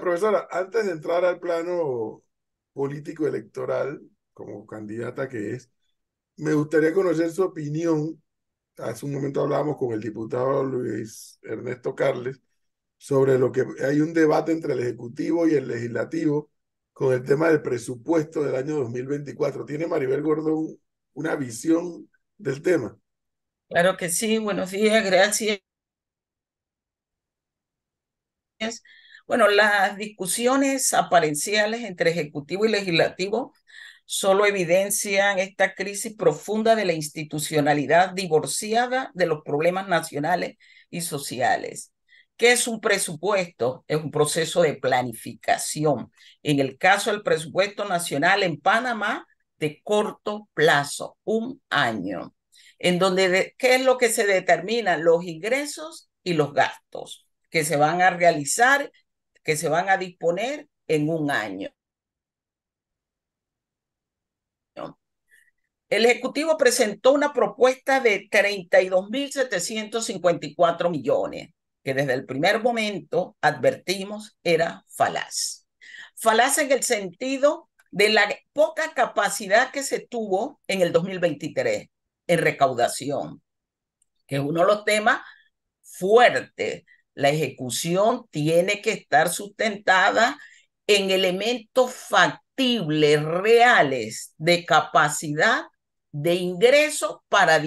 profesora, antes de entrar al plano político electoral, como candidata que es, me gustaría conocer su opinión. Hace un momento hablábamos con el diputado Luis Ernesto Carles sobre lo que hay un debate entre el Ejecutivo y el Legislativo con el tema del presupuesto del año 2024. ¿Tiene Maribel Gordón una visión del tema? Claro que sí, buenos días, gracias. Bueno, las discusiones aparenciales entre Ejecutivo y Legislativo solo evidencian esta crisis profunda de la institucionalidad divorciada de los problemas nacionales y sociales. ¿Qué es un presupuesto? Es un proceso de planificación. En el caso del presupuesto nacional en Panamá, de corto plazo, un año, en donde qué es lo que se determina los ingresos y los gastos que se van a realizar que se van a disponer en un año. El Ejecutivo presentó una propuesta de 32.754 millones, que desde el primer momento advertimos era falaz. Falaz en el sentido de la poca capacidad que se tuvo en el 2023 en recaudación, que es uno de los temas fuertes la ejecución tiene que estar sustentada en elementos factibles, reales, de capacidad de ingreso para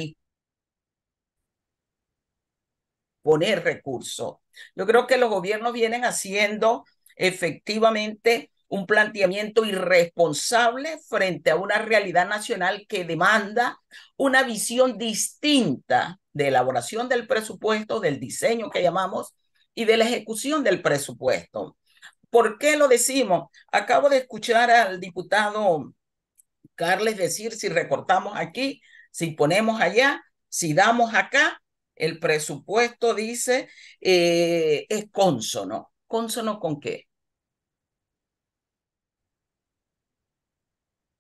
poner recursos. Yo creo que los gobiernos vienen haciendo efectivamente un planteamiento irresponsable frente a una realidad nacional que demanda una visión distinta de elaboración del presupuesto, del diseño que llamamos, y de la ejecución del presupuesto. ¿Por qué lo decimos? Acabo de escuchar al diputado Carles decir si recortamos aquí, si ponemos allá, si damos acá, el presupuesto dice eh, es cónsono. ¿Cónsono con qué?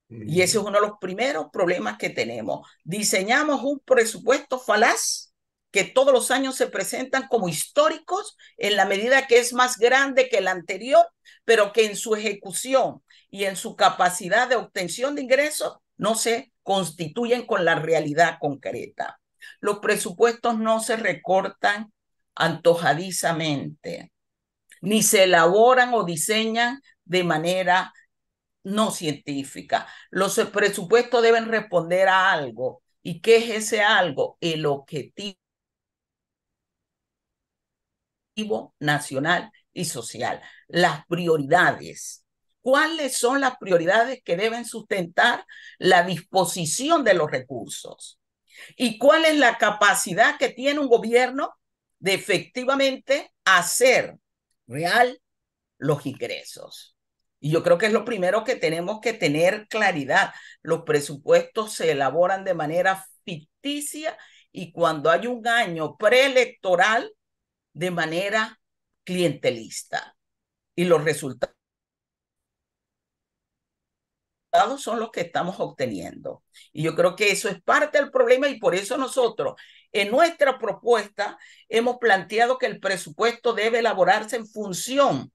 Y ese es uno de los primeros problemas que tenemos. Diseñamos un presupuesto falaz que todos los años se presentan como históricos en la medida que es más grande que el anterior, pero que en su ejecución y en su capacidad de obtención de ingresos no se constituyen con la realidad concreta. Los presupuestos no se recortan antojadizamente, ni se elaboran o diseñan de manera no científica. Los eh, presupuestos deben responder a algo. ¿Y qué es ese algo? El objetivo nacional y social, las prioridades. ¿Cuáles son las prioridades que deben sustentar la disposición de los recursos? ¿Y cuál es la capacidad que tiene un gobierno de efectivamente hacer real los ingresos? Y yo creo que es lo primero que tenemos que tener claridad. Los presupuestos se elaboran de manera ficticia y cuando hay un año preelectoral, de manera clientelista. Y los resultados son los que estamos obteniendo. Y yo creo que eso es parte del problema y por eso nosotros en nuestra propuesta hemos planteado que el presupuesto debe elaborarse en función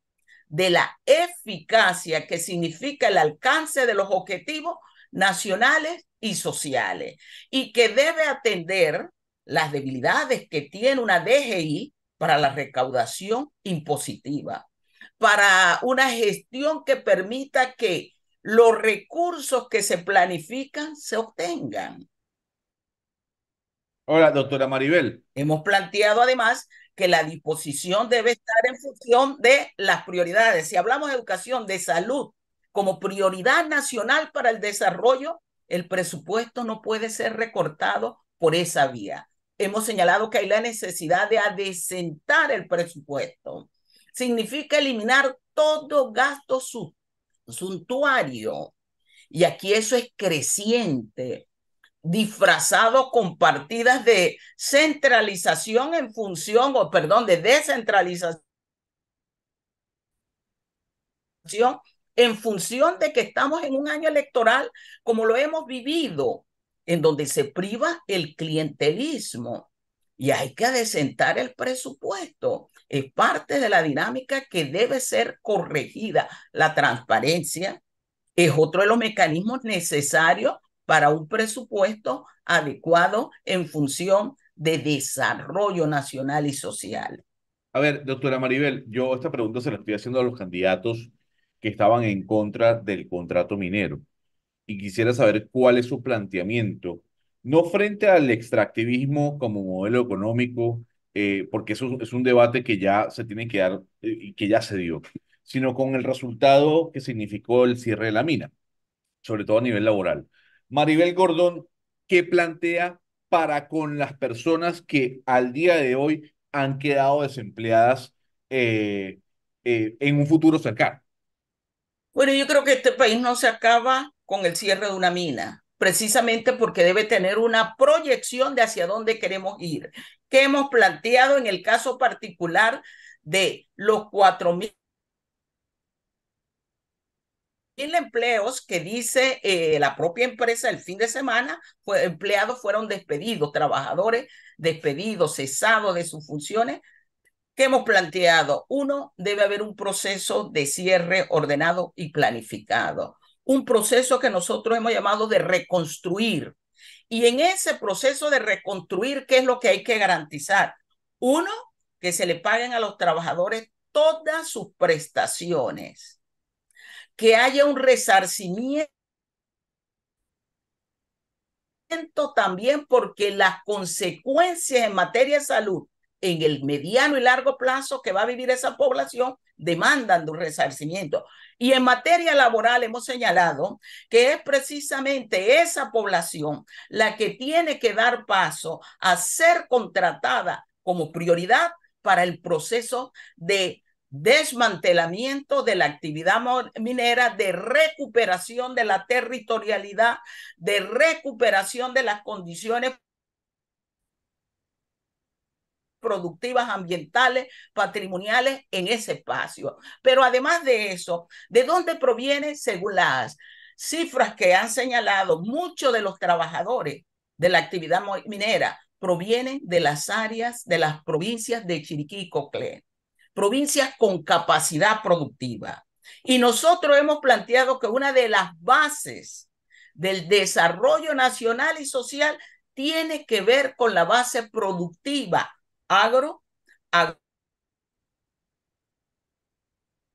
de la eficacia que significa el alcance de los objetivos nacionales y sociales y que debe atender las debilidades que tiene una DGI para la recaudación impositiva, para una gestión que permita que los recursos que se planifican se obtengan. Hola, doctora Maribel. Hemos planteado además que la disposición debe estar en función de las prioridades. Si hablamos de educación, de salud, como prioridad nacional para el desarrollo, el presupuesto no puede ser recortado por esa vía. Hemos señalado que hay la necesidad de adecentar el presupuesto. Significa eliminar todo gasto suntuario. Y aquí eso es creciente disfrazado con partidas de centralización en función, o perdón, de descentralización en función de que estamos en un año electoral como lo hemos vivido, en donde se priva el clientelismo y hay que adecentar el presupuesto. Es parte de la dinámica que debe ser corregida. La transparencia es otro de los mecanismos necesarios para un presupuesto adecuado en función de desarrollo nacional y social. A ver, doctora Maribel, yo esta pregunta se la estoy haciendo a los candidatos que estaban en contra del contrato minero y quisiera saber cuál es su planteamiento, no frente al extractivismo como modelo económico, eh, porque eso es un debate que ya se tiene que dar eh, y que ya se dio, sino con el resultado que significó el cierre de la mina, sobre todo a nivel laboral. Maribel Gordón, ¿qué plantea para con las personas que al día de hoy han quedado desempleadas eh, eh, en un futuro cercano? Bueno, yo creo que este país no se acaba con el cierre de una mina, precisamente porque debe tener una proyección de hacia dónde queremos ir. ¿Qué hemos planteado en el caso particular de los cuatro mil? empleos que dice eh, la propia empresa el fin de semana, empleados fueron despedidos, trabajadores despedidos, cesados de sus funciones. ¿Qué hemos planteado? Uno, debe haber un proceso de cierre ordenado y planificado. Un proceso que nosotros hemos llamado de reconstruir. Y en ese proceso de reconstruir, ¿qué es lo que hay que garantizar? Uno, que se le paguen a los trabajadores todas sus prestaciones que haya un resarcimiento también porque las consecuencias en materia de salud en el mediano y largo plazo que va a vivir esa población demandan un resarcimiento. Y en materia laboral hemos señalado que es precisamente esa población la que tiene que dar paso a ser contratada como prioridad para el proceso de desmantelamiento de la actividad minera, de recuperación de la territorialidad, de recuperación de las condiciones productivas, ambientales, patrimoniales en ese espacio. Pero además de eso, ¿de dónde proviene, según las cifras que han señalado muchos de los trabajadores de la actividad minera, provienen de las áreas, de las provincias de Chiriquí y Coclé provincias con capacidad productiva. Y nosotros hemos planteado que una de las bases del desarrollo nacional y social tiene que ver con la base productiva agro,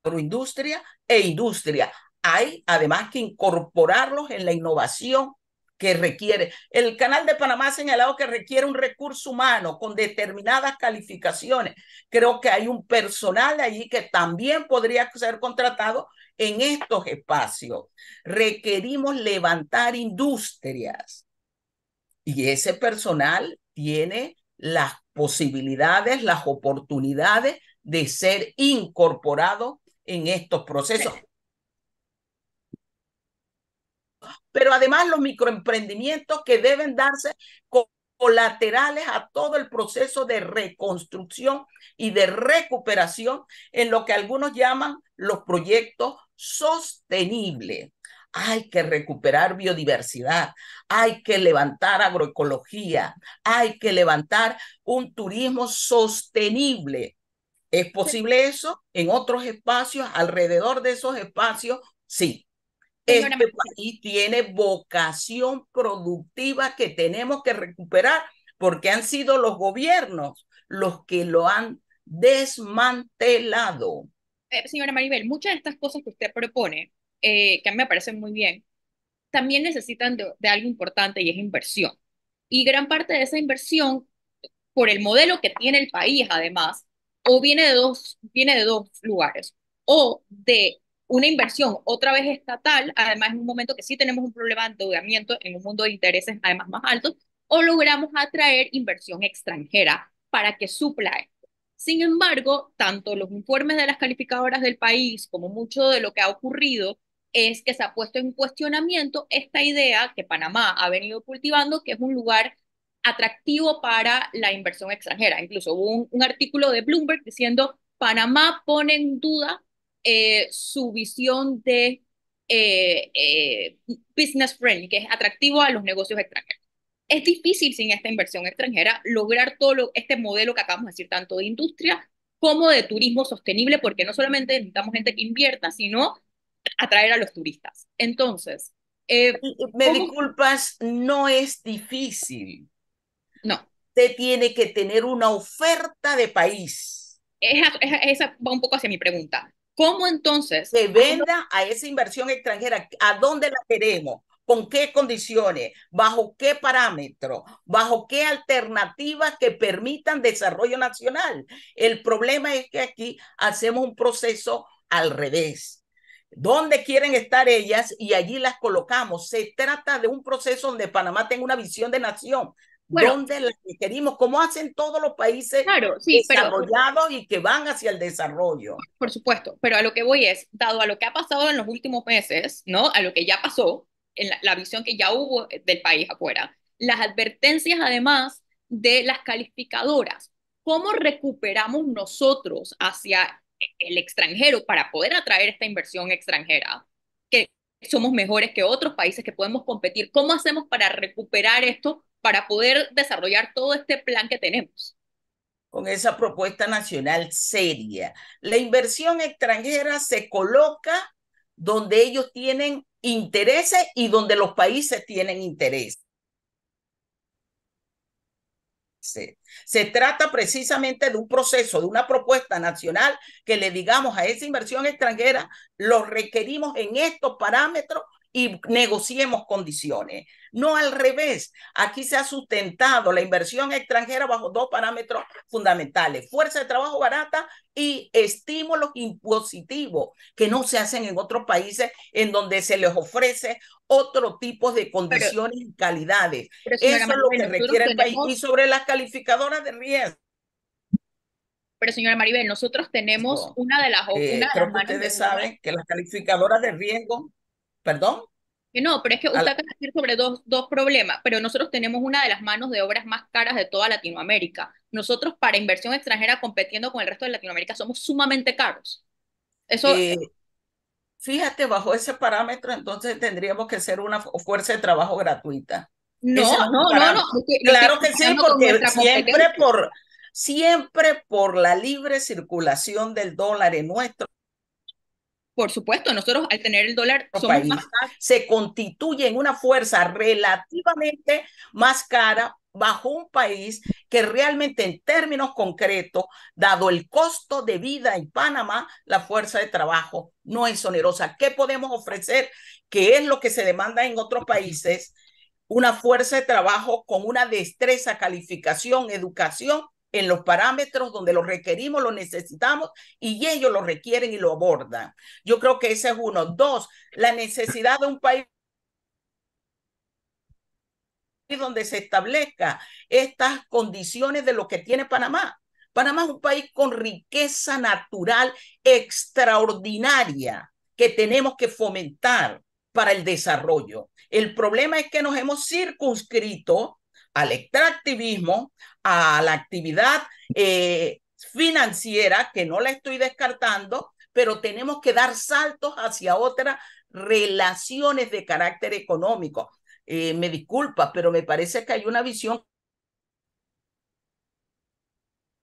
agroindustria e industria. Hay además que incorporarlos en la innovación que requiere. El Canal de Panamá ha señalado que requiere un recurso humano con determinadas calificaciones. Creo que hay un personal allí que también podría ser contratado en estos espacios. Requerimos levantar industrias y ese personal tiene las posibilidades, las oportunidades de ser incorporado en estos procesos pero además los microemprendimientos que deben darse colaterales a todo el proceso de reconstrucción y de recuperación en lo que algunos llaman los proyectos sostenibles. Hay que recuperar biodiversidad, hay que levantar agroecología, hay que levantar un turismo sostenible. ¿Es posible eso en otros espacios, alrededor de esos espacios? Sí, este país tiene vocación productiva que tenemos que recuperar porque han sido los gobiernos los que lo han desmantelado. Eh, señora Maribel, muchas de estas cosas que usted propone, eh, que a mí me parecen muy bien, también necesitan de, algo importante y es inversión. Y gran parte de esa inversión, por el modelo que tiene el país además, o viene de dos, viene de dos lugares, o de una inversión otra vez estatal, además en un momento que sí tenemos un problema de endeudamiento en un mundo de intereses además más altos, o logramos atraer inversión extranjera para que supla esto. Sin embargo, tanto los informes de las calificadoras del país como mucho de lo que ha ocurrido es que se ha puesto en cuestionamiento esta idea que Panamá ha venido cultivando, que es un lugar atractivo para la inversión extranjera. Incluso hubo un, artículo de Bloomberg diciendo Panamá pone en duda eh, su visión de eh, eh, business friendly, que es atractivo a los negocios extranjeros. Es difícil sin esta inversión extranjera lograr todo este modelo que acabamos de decir, tanto de industria como de turismo sostenible, porque no solamente necesitamos gente que invierta, sino atraer a los turistas. Entonces... Me disculpas, no es difícil. No. Usted tiene que tener una oferta de país. esa va un poco hacia mi pregunta. ¿Cómo entonces? Se venda a esa inversión extranjera. ¿A dónde la queremos? ¿Con qué condiciones? ¿Bajo qué parámetros? ¿Bajo qué alternativas que permitan desarrollo nacional? El problema es que aquí hacemos un proceso al revés. ¿Dónde quieren estar ellas? Y allí las colocamos. Se trata de un proceso donde Panamá tenga una visión de nación bueno, dónde las como hacen todos los países desarrollados y que van hacia el desarrollo. Por supuesto, pero a lo que voy es, dado a lo que ha pasado en los últimos meses, ¿no? A lo que ya pasó, en la visión que ya hubo eh, del país afuera, las advertencias además de las calificadoras, ¿cómo recuperamos nosotros hacia el extranjero para poder atraer esta inversión extranjera? Que somos mejores que otros países, que podemos competir. ¿Cómo hacemos para recuperar esto para poder desarrollar todo este plan que tenemos. Con esa propuesta nacional seria, la inversión extranjera se coloca donde ellos tienen intereses y donde los países tienen interés. Se, se trata precisamente de un proceso, de una propuesta nacional que le digamos a esa inversión extranjera, lo requerimos en estos parámetros y negociemos condiciones. No al revés. Aquí se ha sustentado la inversión extranjera bajo dos parámetros fundamentales, fuerza de trabajo barata y estímulos impositivos que no se hacen en otros países en donde se les ofrece otro tipo de condiciones y calidades. Eso es lo que requiere el país. Y sobre las calificadoras de riesgo. Pero señora Maribel, nosotros tenemos una de las... Eh, creo que ustedes saben que las calificadoras de riesgo ¿Perdón? Que no, pero es que usted acaba de sobre dos, dos problemas, pero nosotros tenemos una de las manos de obras más caras de toda Latinoamérica. Nosotros para inversión extranjera compitiendo con el resto de Latinoamérica somos sumamente caros. Eso... Eh, fíjate, bajo ese parámetro entonces tendríamos que ser una fuerza de trabajo gratuita. No, no, no, no, Claro que, sí, porque siempre por, siempre por la libre circulación del dólar en nuestro por supuesto, nosotros al tener el dólar se constituye en una fuerza relativamente más cara bajo un país que realmente en términos concretos, dado el costo de vida en Panamá, la fuerza de trabajo no es onerosa. ¿Qué podemos ofrecer? Que es lo que se demanda en otros países, una fuerza de trabajo con una destreza, calificación, educación en los parámetros donde lo requerimos, lo necesitamos y ellos lo requieren y lo abordan. Yo creo que ese es uno. Dos, la necesidad de un país donde se establezca estas condiciones de lo que tiene Panamá. Panamá es un país con riqueza natural extraordinaria que tenemos que fomentar para el desarrollo. El problema es que nos hemos circunscrito al extractivismo, a la actividad eh, financiera, que no la estoy descartando, pero tenemos que dar saltos hacia otras relaciones de carácter económico. Eh, me disculpa, pero me parece que hay una visión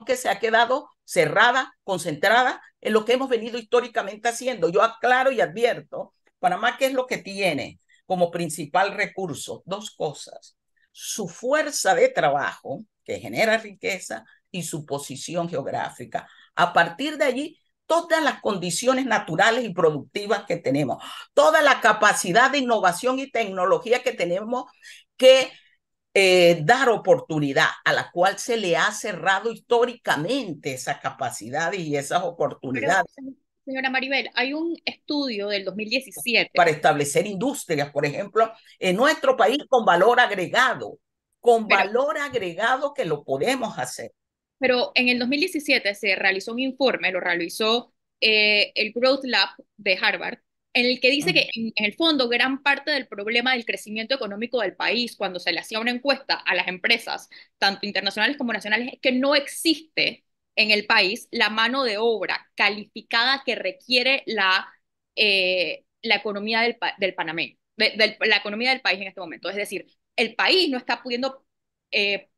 que se ha quedado cerrada, concentrada en lo que hemos venido históricamente haciendo. Yo aclaro y advierto, Panamá, ¿qué es lo que tiene como principal recurso? Dos cosas su fuerza de trabajo, que genera riqueza, y su posición geográfica. A partir de allí, todas las condiciones naturales y productivas que tenemos, toda la capacidad de innovación y tecnología que tenemos que eh, dar oportunidad, a la cual se le ha cerrado históricamente esas capacidades y esas oportunidades señora Maribel, hay un estudio del 2017. Para establecer industrias, por ejemplo, en nuestro país con valor agregado, con valor agregado que lo podemos hacer. Pero en el 2017 se realizó un informe, lo realizó eh, el Growth Lab de Harvard, en el que dice que en, el fondo gran parte del problema del crecimiento económico del país cuando se le hacía una encuesta a las empresas, tanto internacionales como nacionales, es que no existe en el país la mano de obra calificada que requiere la, eh, la economía del, del de, la economía del país en este momento. Es decir, el país no está pudiendo eh,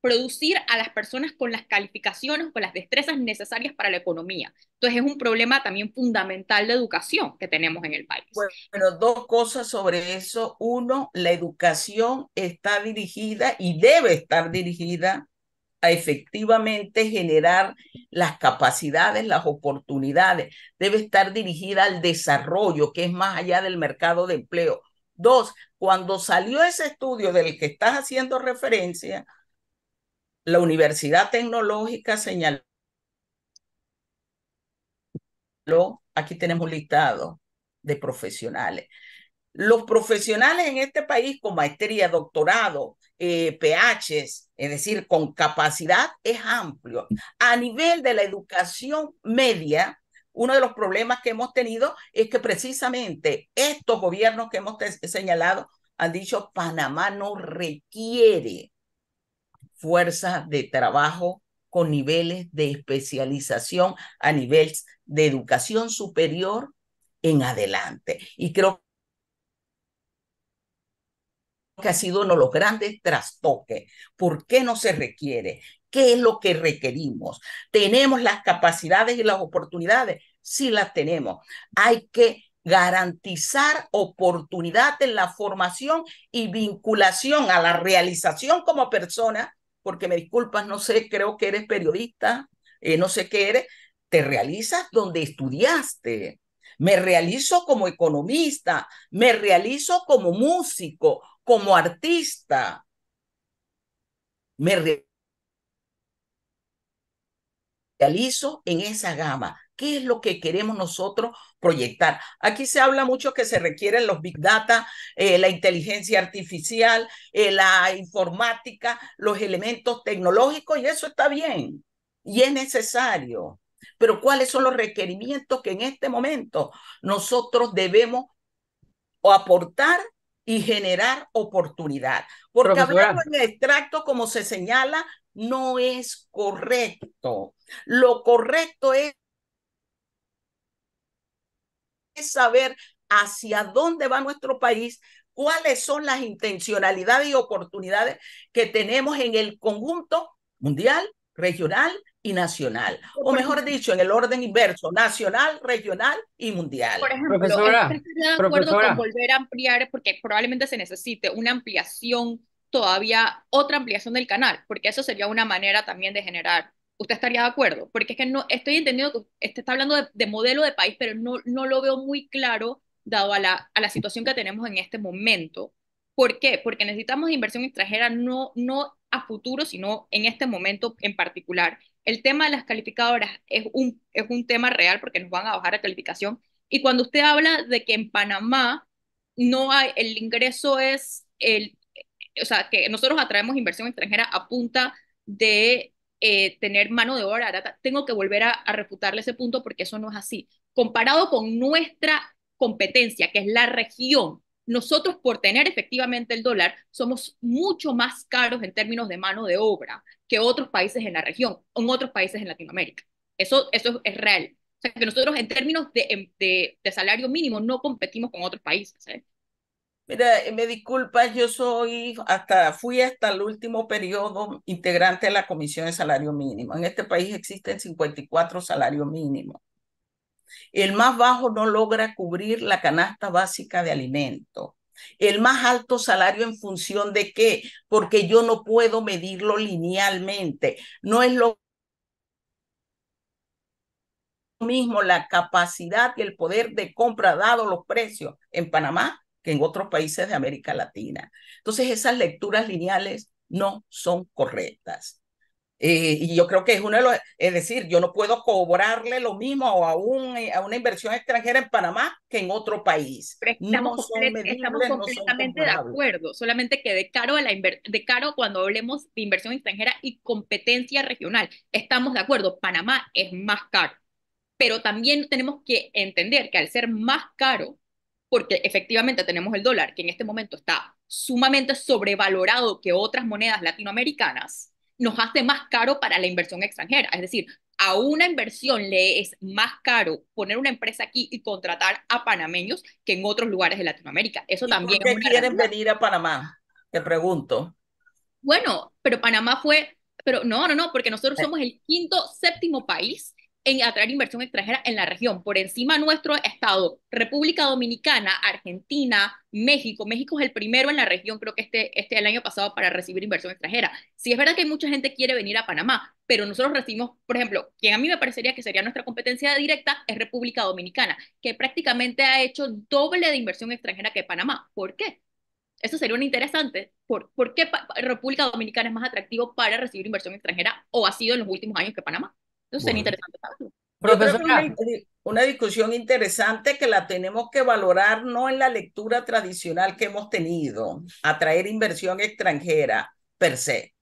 producir a las personas con las calificaciones, con las destrezas necesarias para la economía. Entonces es un problema también fundamental de educación que tenemos en el país. Bueno, dos cosas sobre eso. Uno, la educación está dirigida y debe estar dirigida a efectivamente generar las capacidades, las oportunidades. Debe estar dirigida al desarrollo, que es más allá del mercado de empleo. Dos, cuando salió ese estudio del que estás haciendo referencia, la Universidad Tecnológica señaló, aquí tenemos un listado de profesionales. Los profesionales en este país con maestría, doctorado, eh, PHs, es decir, con capacidad, es amplio. A nivel de la educación media, uno de los problemas que hemos tenido es que precisamente estos gobiernos que hemos señalado han dicho Panamá no requiere fuerza de trabajo con niveles de especialización a niveles de educación superior en adelante. Y creo que ha sido uno de los grandes trastoques. ¿Por qué no se requiere? ¿Qué es lo que requerimos? ¿Tenemos las capacidades y las oportunidades? Sí las tenemos. Hay que garantizar oportunidad en la formación y vinculación a la realización como persona, porque me disculpas, no sé, creo que eres periodista, eh, no sé qué eres, te realizas donde estudiaste, me realizo como economista, me realizo como músico como artista me realizo en esa gama. ¿Qué es lo que queremos nosotros proyectar? Aquí se habla mucho que se requieren los big data, eh, la inteligencia artificial, eh, la informática, los elementos tecnológicos y eso está bien y es necesario. Pero ¿cuáles son los requerimientos que en este momento nosotros debemos aportar y generar oportunidad. Porque Profesora. hablarlo en extracto, como se señala, no es correcto. Lo correcto es saber hacia dónde va nuestro país, cuáles son las intencionalidades y oportunidades que tenemos en el conjunto mundial, regional y nacional. O mejor dicho, en el orden inverso, nacional, regional y mundial. Por ejemplo, profesora, estoy de acuerdo con volver a ampliar, porque probablemente se necesite una ampliación todavía, otra ampliación del canal, porque eso sería una manera también de generar. ¿Usted estaría de acuerdo? Porque es que no, estoy entendiendo que usted está hablando de, de modelo de país, pero no, no lo veo muy claro dado a la, a la situación que tenemos en este momento. ¿Por qué? Porque necesitamos inversión extranjera, no, no a futuro, sino en este momento en particular. El tema de las calificadoras es un, es un tema real porque nos van a bajar la calificación. Y cuando usted habla de que en Panamá no hay, el ingreso es, el, o sea, que nosotros atraemos inversión extranjera a punta de eh, tener mano de obra tengo que volver a, a refutarle ese punto porque eso no es así. Comparado con nuestra competencia, que es la región, nosotros por tener efectivamente el dólar somos mucho más caros en términos de mano de obra que otros países en la región, en otros países en Latinoamérica. Eso, es real. O sea, que nosotros en términos de, em, salario mínimo no competimos con otros países. ¿eh? Mira, eh, me disculpas, yo soy hasta, fui hasta el último periodo integrante de la Comisión de Salario Mínimo. En este país existen 54 salarios mínimos. El más bajo no logra cubrir la canasta básica de alimentos. El más alto salario en función de qué? Porque yo no puedo medirlo linealmente. No es lo mismo la capacidad y el poder de compra dado los precios en Panamá que en otros países de América Latina. Entonces esas lecturas lineales no son correctas. Eh, y yo creo que es uno de los, es decir, yo no puedo cobrarle lo mismo a, un, eh, a una inversión extranjera en Panamá que en otro país. estamos, completamente de acuerdo, solamente que de caro, a la de caro cuando hablemos de inversión extranjera y competencia regional, estamos de acuerdo, Panamá es más caro, pero también tenemos que entender que al ser más caro, porque efectivamente tenemos el dólar, que en este momento está sumamente sobrevalorado que otras monedas latinoamericanas, nos hace más caro para la inversión extranjera. Es decir, a una inversión le es más caro poner una empresa aquí y contratar a panameños que en otros lugares de Latinoamérica. Eso también. ¿Por qué quieren venir a Panamá? Te pregunto. Bueno, pero Panamá fue, pero no, no, no, porque nosotros eh. somos el quinto, séptimo país en atraer inversión extranjera en la región. Por encima nuestro estado, República Dominicana, Argentina, México. México es el primero en la región, creo que este, este el año pasado, para recibir inversión extranjera. si es verdad que mucha gente quiere venir a Panamá, pero nosotros recibimos, por ejemplo, quien a mí me parecería que sería nuestra competencia directa es República Dominicana, que prácticamente ha hecho doble de inversión extranjera que Panamá. ¿Por qué? Eso sería un interesante. ¿Por, qué República Dominicana es más atractivo para recibir inversión extranjera o ha sido en los últimos años que Panamá? Una, una discusión interesante que la tenemos que valorar no en la lectura tradicional que hemos tenido, atraer inversión extranjera per se.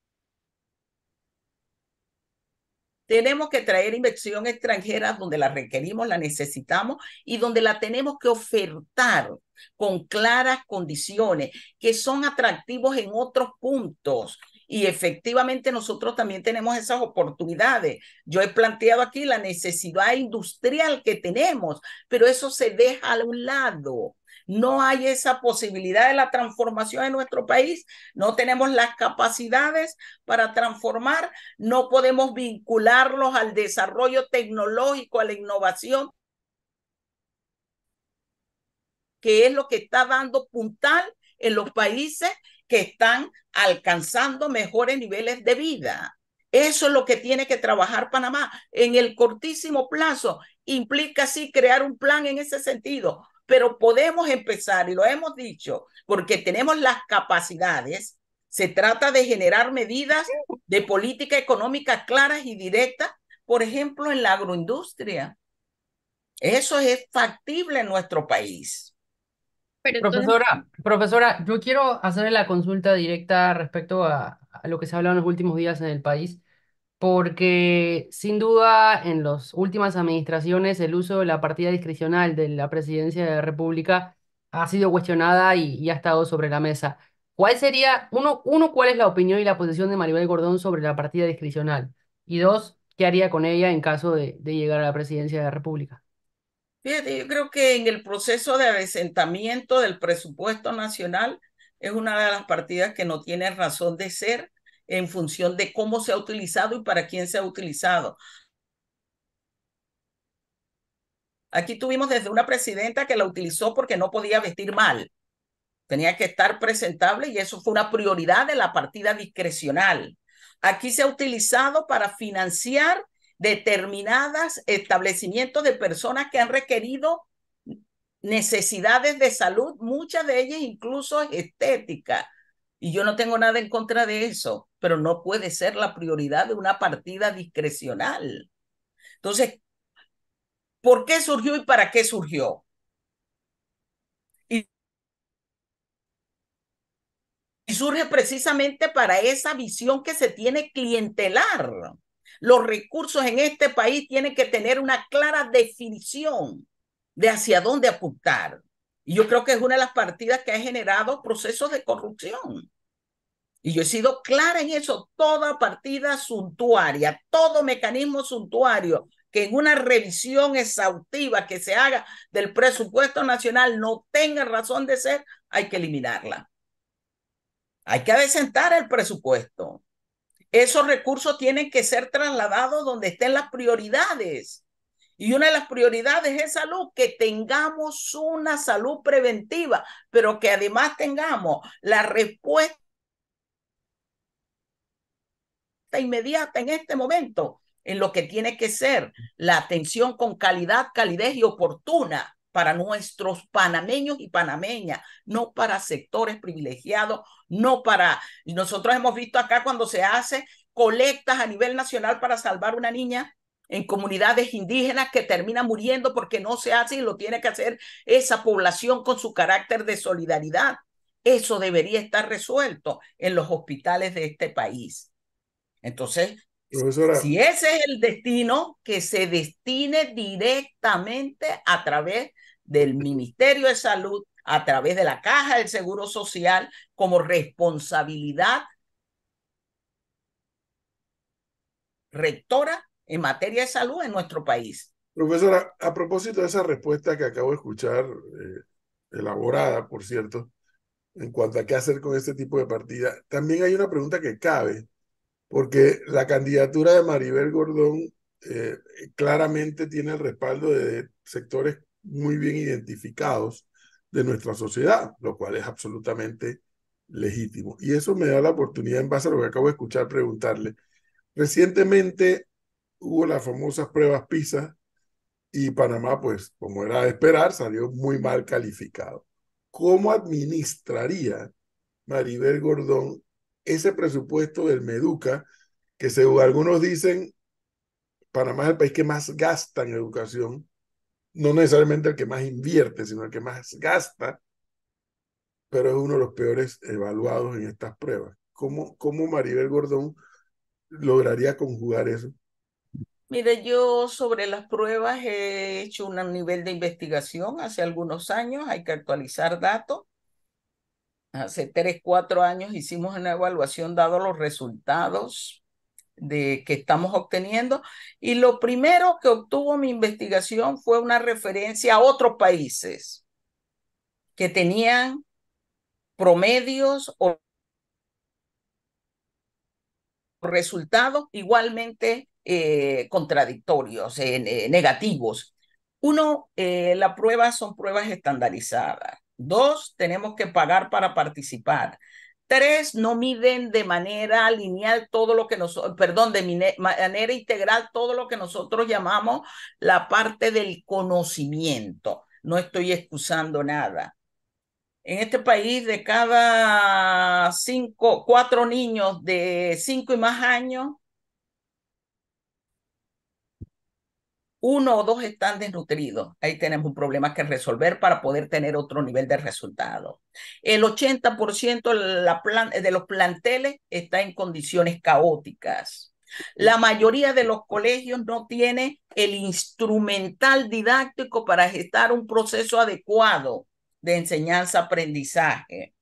Tenemos que traer inversión extranjera donde la requerimos, la necesitamos y donde la tenemos que ofertar con claras condiciones que son atractivos en otros puntos y efectivamente nosotros también tenemos esas oportunidades. Yo he planteado aquí la necesidad industrial que tenemos, pero eso se deja a un lado. No hay esa posibilidad de la transformación en nuestro país, no tenemos las capacidades para transformar, no podemos vincularlos al desarrollo tecnológico, a la innovación, que es lo que está dando puntal en los países que están alcanzando mejores niveles de vida. Eso es lo que tiene que trabajar Panamá en el cortísimo plazo. Implica sí crear un plan en ese sentido, pero podemos empezar, y lo hemos dicho, porque tenemos las capacidades. Se trata de generar medidas de política económica claras y directas, por ejemplo, en la agroindustria. Eso es factible en nuestro país profesora, profesora, yo quiero hacerle la consulta directa respecto a, lo que se ha hablado en los últimos días en el país, porque sin duda en las últimas administraciones el uso de la partida discrecional de la presidencia de la República ha sido cuestionada y, ha estado sobre la mesa. ¿Cuál sería, uno, uno, cuál es la opinión y la posición de Maribel Gordón sobre la partida discrecional? Y dos, ¿qué haría con ella en caso de, de llegar a la presidencia de la República? Fíjate, yo creo que en el proceso de asentamiento del presupuesto nacional es una de las partidas que no tiene razón de ser en función de cómo se ha utilizado y para quién se ha utilizado. Aquí tuvimos desde una presidenta que la utilizó porque no podía vestir mal. Tenía que estar presentable y eso fue una prioridad de la partida discrecional. Aquí se ha utilizado para financiar determinadas establecimientos de personas que han requerido necesidades de salud, muchas de ellas incluso estética Y yo no tengo nada en contra de eso, pero no puede ser la prioridad de una partida discrecional. Entonces, ¿por qué surgió y para qué surgió? Y, surge precisamente para esa visión que se tiene clientelar los recursos en este país tienen que tener una clara definición de hacia dónde apuntar. Y yo creo que es una de las partidas que ha generado procesos de corrupción. Y yo he sido clara en eso. Toda partida suntuaria, todo mecanismo suntuario que en una revisión exhaustiva que se haga del presupuesto nacional no tenga razón de ser, hay que eliminarla. Hay que adecentar el presupuesto. Esos recursos tienen que ser trasladados donde estén las prioridades. Y una de las prioridades es salud, que tengamos una salud preventiva, pero que además tengamos la respuesta inmediata en este momento en lo que tiene que ser la atención con calidad, calidez y oportuna para nuestros panameños y panameñas, no para sectores privilegiados, no para... Nosotros hemos visto acá cuando se hace colectas a nivel nacional para salvar una niña en comunidades indígenas que termina muriendo porque no se hace y lo tiene que hacer esa población con su carácter de solidaridad. Eso debería estar resuelto en los hospitales de este país. Entonces, Si ese es el destino, que se destine directamente a través del Ministerio de Salud a través de la Caja del Seguro Social como responsabilidad rectora en materia de salud en nuestro país. Profesora, a propósito de esa respuesta que acabo de escuchar, eh, elaborada, por cierto, en cuanto a qué hacer con este tipo de partida, también hay una pregunta que cabe, porque la candidatura de Maribel Gordón eh, claramente tiene el respaldo de sectores muy bien identificados de nuestra sociedad, lo cual es absolutamente legítimo. Y eso me da la oportunidad, en base a lo que acabo de escuchar, preguntarle. Recientemente hubo las famosas pruebas PISA y Panamá, pues como era de esperar, salió muy mal calificado. ¿Cómo administraría Maribel Gordón ese presupuesto del Meduca, que según algunos dicen, Panamá es el país que más gasta en educación, no necesariamente el que más invierte, sino el que más gasta, pero es uno de los peores evaluados en estas pruebas. ¿Cómo, cómo Maribel Gordón lograría conjugar eso? Mire, yo sobre las pruebas he hecho un nivel de investigación hace algunos años, hay que actualizar datos. Hace tres, cuatro años hicimos una evaluación dado los resultados de, que estamos obteniendo. Y lo primero que obtuvo mi investigación fue una referencia a otros países que tenían promedios o resultados igualmente eh, contradictorios, eh, negativos. Uno, eh, las pruebas son pruebas estandarizadas. Dos, tenemos que pagar para participar. Tres, no miden de manera lineal todo lo que nosotros, perdón, de manera integral todo lo que nosotros llamamos la parte del conocimiento. No estoy excusando nada. En este país, de cada cinco, cuatro niños de cinco y más años, uno o dos están desnutridos. Ahí tenemos un problema que resolver para poder tener otro nivel de resultado. El 80% de los planteles está en condiciones caóticas. La mayoría de los colegios no tiene el instrumental didáctico para gestar un proceso adecuado de enseñanza-aprendizaje.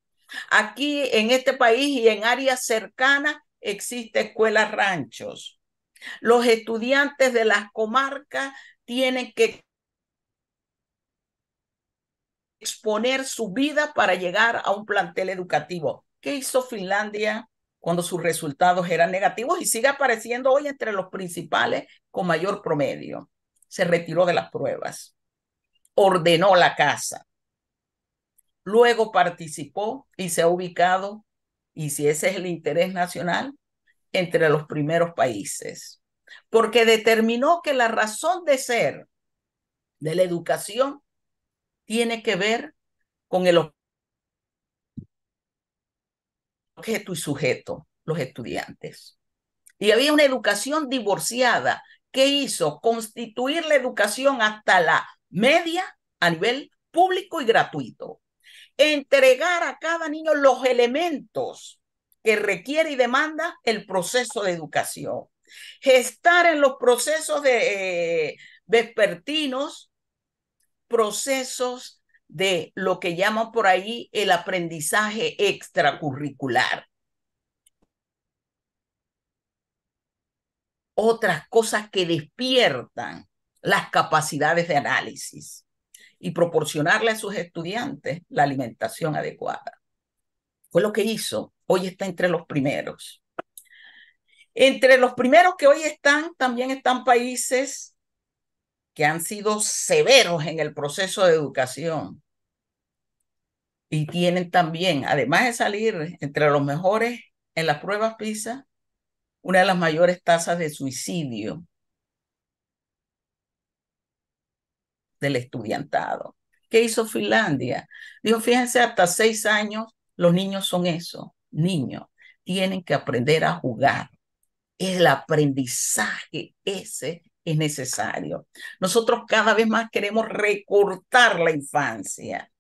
Aquí en este país y en áreas cercanas existe escuelas ranchos los estudiantes de las comarcas tienen que exponer su vida para llegar a un plantel educativo. ¿Qué hizo Finlandia cuando sus resultados eran negativos y sigue apareciendo hoy entre los principales con mayor promedio? Se retiró de las pruebas, ordenó la casa, luego participó y se ha ubicado, y si ese es el interés nacional, entre los primeros países, porque determinó que la razón de ser de la educación tiene que ver con el objeto y sujeto, los estudiantes. Y había una educación divorciada que hizo constituir la educación hasta la media a nivel público y gratuito. Entregar a cada niño los elementos que requiere y demanda el proceso de educación. Gestar en los procesos de eh, vespertinos, procesos de lo que llaman por ahí el aprendizaje extracurricular. Otras cosas que despiertan las capacidades de análisis y proporcionarle a sus estudiantes la alimentación adecuada. Fue lo que hizo hoy está entre los primeros. Entre los primeros que hoy están, también están países que han sido severos en el proceso de educación y tienen también, además de salir entre los mejores en las pruebas PISA, una de las mayores tasas de suicidio del estudiantado. ¿Qué hizo Finlandia? Dijo, fíjense, hasta seis años los niños son eso niños tienen que aprender a jugar. El aprendizaje ese es necesario. Nosotros cada vez más queremos recortar la infancia.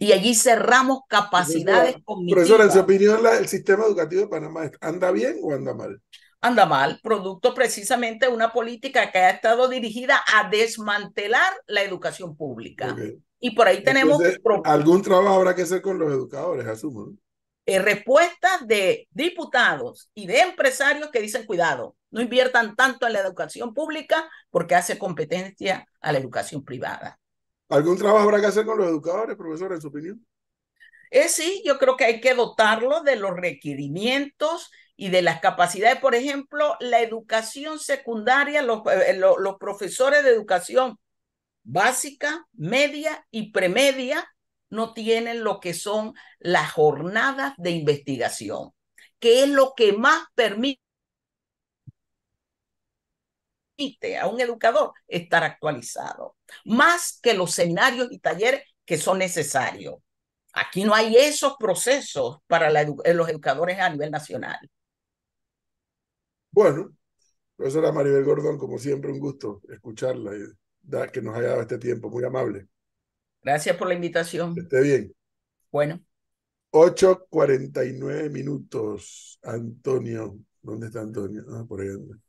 Y allí cerramos capacidades Profesora, Profesora, en su opinión, el sistema educativo de Panamá anda bien o anda mal? Anda mal, producto precisamente de una política que ha estado dirigida a desmantelar la educación pública. Y por ahí tenemos... algún trabajo habrá que hacer con los educadores, asumo. Eh, respuestas de diputados y de empresarios que dicen, cuidado, no inviertan tanto en la educación pública porque hace competencia a la educación privada. ¿Algún trabajo habrá que hacer con los educadores, profesores en su opinión? Eh, sí, yo creo que hay que dotarlos de los requerimientos y de las capacidades. Por ejemplo, la educación secundaria, los eh, eh, profesores de educación básica, media y premedia no tienen lo que son las jornadas de investigación, que es lo que más permite a un educador estar actualizado, más que los seminarios y talleres que son necesarios. Aquí no hay esos procesos para eh, los educadores a nivel nacional. Bueno, profesora Maribel Gordón, como siempre, un gusto escucharla y que nos haya dado este tiempo. Muy amable. Gracias por la invitación. esté bien. Bueno. 8.49 minutos, Antonio. ¿Dónde está Antonio? Ah, por ahí anda.